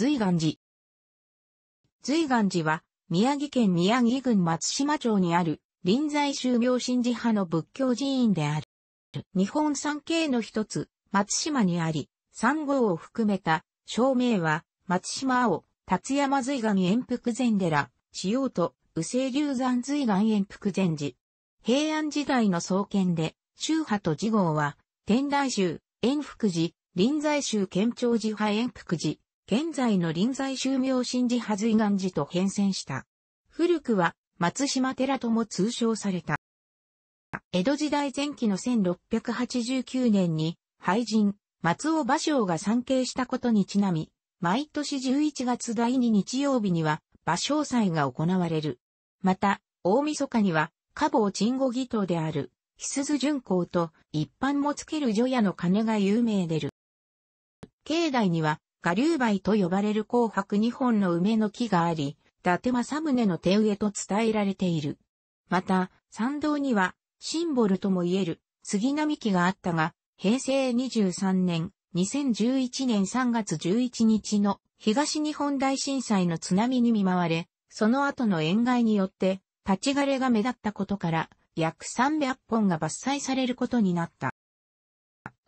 随岩寺。随岩寺は、宮城県宮城郡松島町にある、臨済宗明神寺派の仏教寺院である。日本三景の一つ、松島にあり、三号を含めた、照明は、松島を、辰山随岩延福禅寺、しようと、右星流山随岩延福禅寺。平安時代の創建で、宗派と寺号は、天台宗、延福寺、臨済宗県庁寺派延福寺、現在の臨済宗明神寺はずいがん寺と変遷した。古くは松島寺とも通称された。江戸時代前期の1689年に廃人、松尾芭蕉が参詣したことにちなみ、毎年11月第2日曜日には芭蕉祭が行われる。また、大晦日には、加坊鎮護儀頭である、ひすず巡行と一般もつける除夜の鐘が有名でる。境内には、ウ流梅と呼ばれる紅白2本の梅の木があり、伊達政宗の手植えと伝えられている。また、参道には、シンボルとも言える、杉並木があったが、平成23年、2011年3月11日の東日本大震災の津波に見舞われ、その後の塩害によって、立ち枯れが目立ったことから、約300本が伐採されることになった。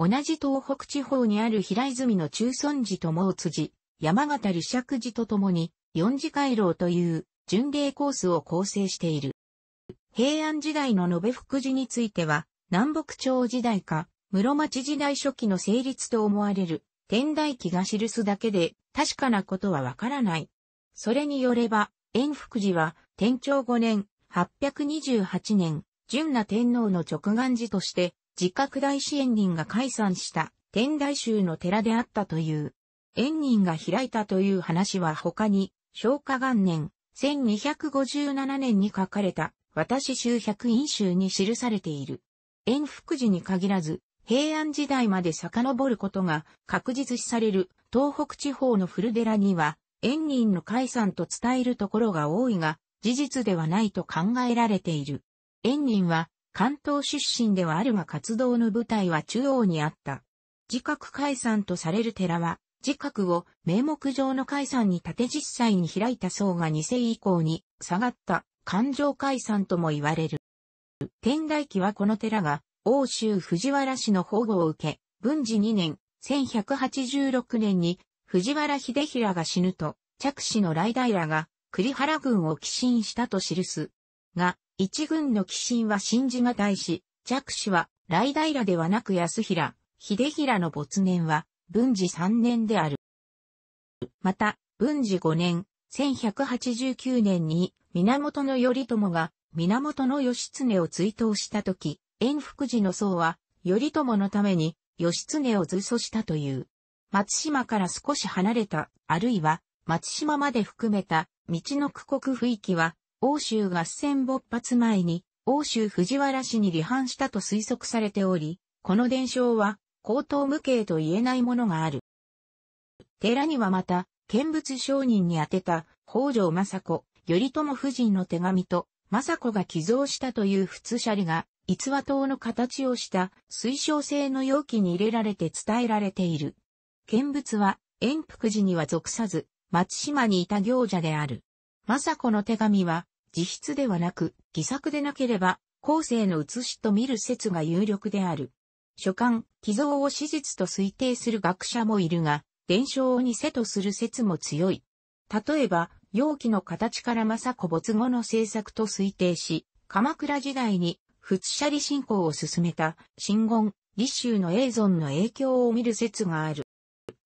同じ東北地方にある平泉の中村寺と毛辻、山形利釈寺とともに、四次回廊という巡礼コースを構成している。平安時代の延福寺については、南北朝時代か、室町時代初期の成立と思われる、天台記が記すだけで、確かなことはわからない。それによれば、延福寺は、天長5年、828年、純奈天皇の直眼寺として、自覚大師縁人が解散した天台宗の寺であったという。縁人が開いたという話は他に、昭和元年、1257年に書かれた、私宗百院宗に記されている。縁福寺に限らず、平安時代まで遡ることが確実視される東北地方の古寺には、縁人の解散と伝えるところが多いが、事実ではないと考えられている。縁人は関東出身ではあるが活動の舞台は中央にあった。自覚解散とされる寺は、自覚を名目上の解散に立て実際に開いた層が2世以降に下がった感情解散とも言われる。天台記はこの寺が欧州藤原氏の保護を受け、文治2年、1186年に藤原秀平が死ぬと、着氏の雷大らが栗原軍を寄進したと記す。が、一軍の寄進は信じがたいし、弱子は、雷平ではなく安平、秀平の没年は、文治3年である。また、文治5年、1189年に、源頼朝が、源義経を追悼したとき、延福寺の僧は、頼朝のために、義経を図訴したという。松島から少し離れた、あるいは、松島まで含めた、道の区国区域は、欧州合戦勃発前に、欧州藤原氏に離反したと推測されており、この伝承は、高等無形と言えないものがある。寺にはまた、見物商人に宛てた、北条政子、頼朝夫人の手紙と、政子が寄贈したという普通シャリが、逸話塔の形をした水晶製の容器に入れられて伝えられている。見物は、遠福寺には属さず、松島にいた行者である。政子の手紙は、自筆ではなく、偽作でなければ、後世の写しと見る説が有力である。書簡、寄贈を史実と推定する学者もいるが、伝承を偽とする説も強い。例えば、容器の形から政子没後の制作と推定し、鎌倉時代に、仏舎利信仰を進めた、真言、立州の永存の影響を見る説がある。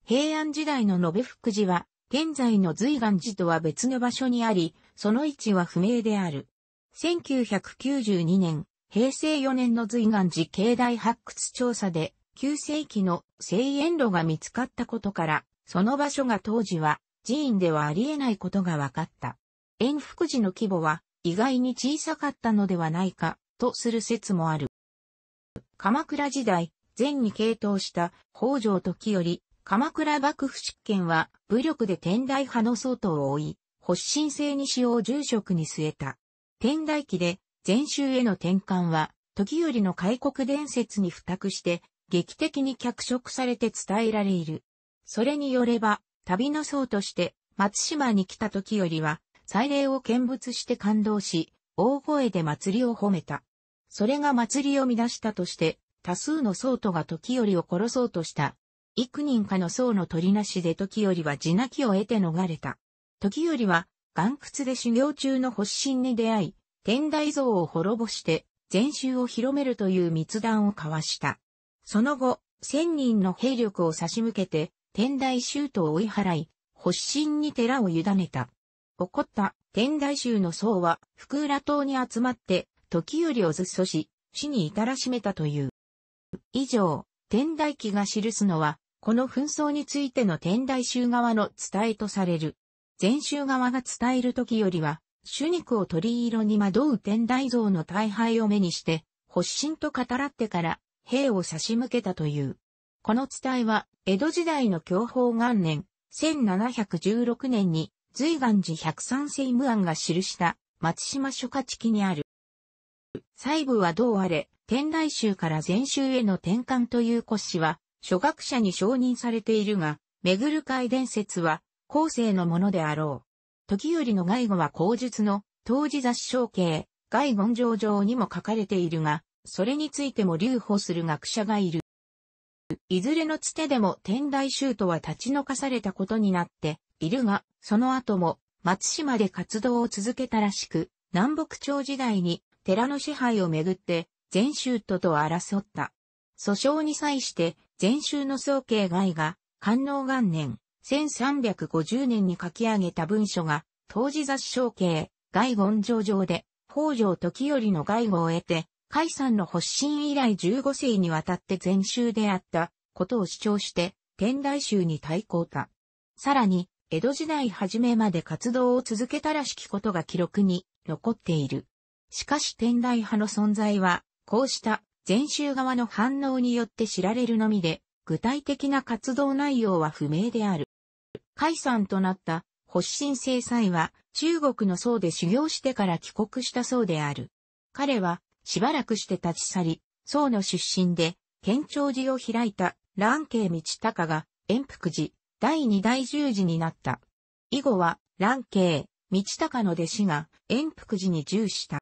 平安時代の延福寺は、現在の随岩寺とは別の場所にあり、その位置は不明である。1992年、平成4年の随岸寺境内発掘調査で、旧世紀の聖園路が見つかったことから、その場所が当時は寺院ではありえないことが分かった。円福寺の規模は意外に小さかったのではないかとする説もある。鎌倉時代、前に傾倒した北条時より、鎌倉幕府執権は武力で天台派の相当を追い、発信性に使用住職に据えた。天台機で、禅宗への転換は、時よりの開国伝説に付託して、劇的に脚色されて伝えられる。それによれば、旅の僧として、松島に来た時よりは、祭礼を見物して感動し、大声で祭りを褒めた。それが祭りを乱したとして、多数の僧徒が時よりを殺そうとした。幾人かの僧の取りなしで時よりは地泣きを得て逃れた。時よりは、岩窟で修行中の発信に出会い、天台像を滅ぼして、禅宗を広めるという密談を交わした。その後、千人の兵力を差し向けて、天台宗徒を追い払い、発信に寺を委ねた。起こった天台宗の僧は福浦島に集まって、時りをずっそし、死に至らしめたという。以上、天台記が記すのは、この紛争についての天台宗側の伝えとされる。禅宗側が伝える時よりは、主肉を鳥色に惑う天台像の大敗を目にして、発信と語らってから、兵を差し向けたという。この伝えは、江戸時代の享保元年、1716年に、随願寺百三世無案が記した松島諸家地記にある。細部はどうあれ、天台宗から禅宗への転換という骨子は、諸学者に承認されているが、めぐる会伝説は、後世のものであろう。時りの外語は口述の、当時雑誌形、外言上上にも書かれているが、それについても留保する学者がいる。いずれのつてでも天台宗とは立ち退かされたことになっているが、その後も松島で活動を続けたらしく、南北朝時代に寺の支配をめぐって全宗徒と争った。訴訟に際して全宗の宗慶外が、官能元年、1350年に書き上げた文書が、当時雑象形、外言上上で、北条時頼の外語を得て、海山の発信以来15世にわたって全集であったことを主張して、天台宗に対抗た。さらに、江戸時代初めまで活動を続けたらしきことが記録に残っている。しかし天台派の存在は、こうした全集側の反応によって知られるのみで、具体的な活動内容は不明である。解散となった発信制裁は中国の僧で修行してから帰国したそうである。彼はしばらくして立ち去り、僧の出身で県庁寺を開いた蘭慶道隆が遠福寺第二大十字になった。以後は蘭慶道隆の弟子が遠福寺に従した。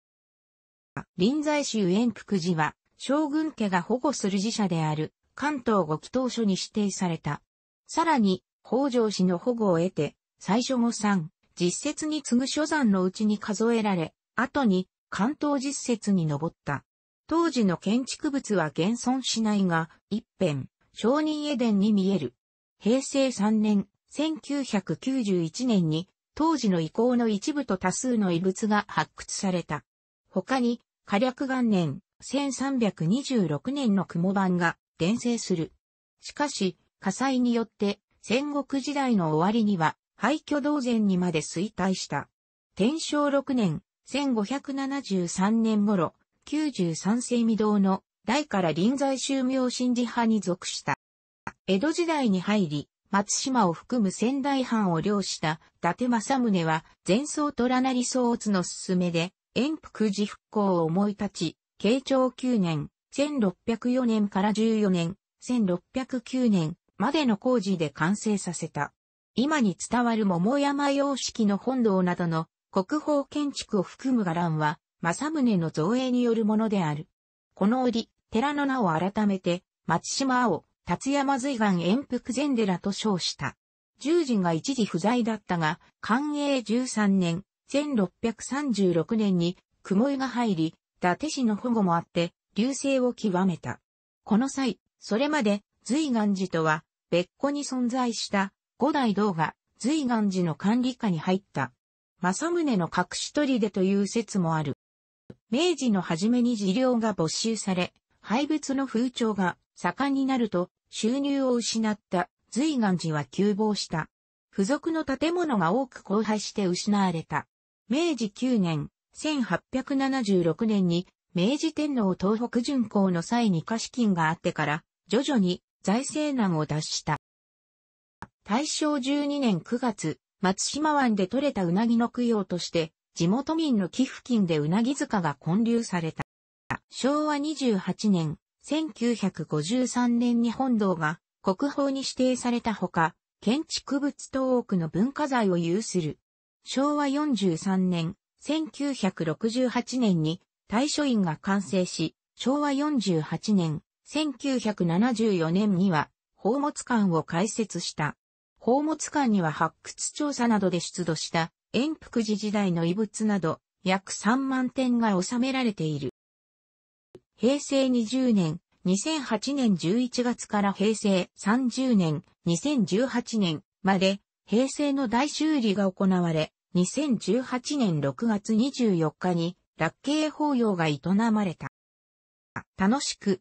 臨済宗遠福寺は将軍家が保護する寺社である関東五祈祷所に指定された。さらに北条氏の保護を得て、最初も三、実説に次ぐ所山のうちに数えられ、後に関東実説に上った。当時の建築物は現存しないが、一辺、承認エデンに見える。平成3年、1991年に、当時の遺構の一部と多数の遺物が発掘された。他に、火略元年、1326年の雲板が伝生する。しかし、火災によって戦国時代の終わりには廃墟同然にまで衰退した。天正6年、1573年頃、93世未堂の代から臨在宗明神寺派に属した。江戸時代に入り、松島を含む仙台藩を領した伊達政宗は前奏虎成宗乙の勧めで、遠福寺復興を思い立ち、慶長9年、1604年から14年、1609年、までの工事で完成させた。今に伝わる桃山様式の本堂などの国宝建築を含む伽藍は、正宗の造営によるものである。この折、寺の名を改めて、松島青、辰山随岩延福禅寺と称した。十字が一時不在だったが、寛永13年、1636年に、雲井が入り、伊達氏の保護もあって、流星を極めた。この際、それまで、随岸寺とは、別個に存在した五代道が随願寺の管理下に入った。政宗の隠し取り出という説もある。明治の初めに寺寮が没収され、廃仏の風潮が盛んになると収入を失った随願寺は急亡した。付属の建物が多く荒廃して失われた。明治9年、1876年に明治天皇東北巡行の際に貸金があってから、徐々に財政難を脱した。大正12年9月、松島湾で採れたうなぎの供養として、地元民の寄付金でうなぎ塚が建立された。昭和28年、1953年に本堂が国宝に指定されたほか、建築物等多くの文化財を有する。昭和43年、1968年に大書院が完成し、昭和48年、1974年には、宝物館を開設した。宝物館には発掘調査などで出土した、円福寺時代の遺物など、約3万点が収められている。平成20年、2008年11月から平成30年、2018年まで、平成の大修理が行われ、2018年6月24日に、楽慶法要が営まれた。楽しく、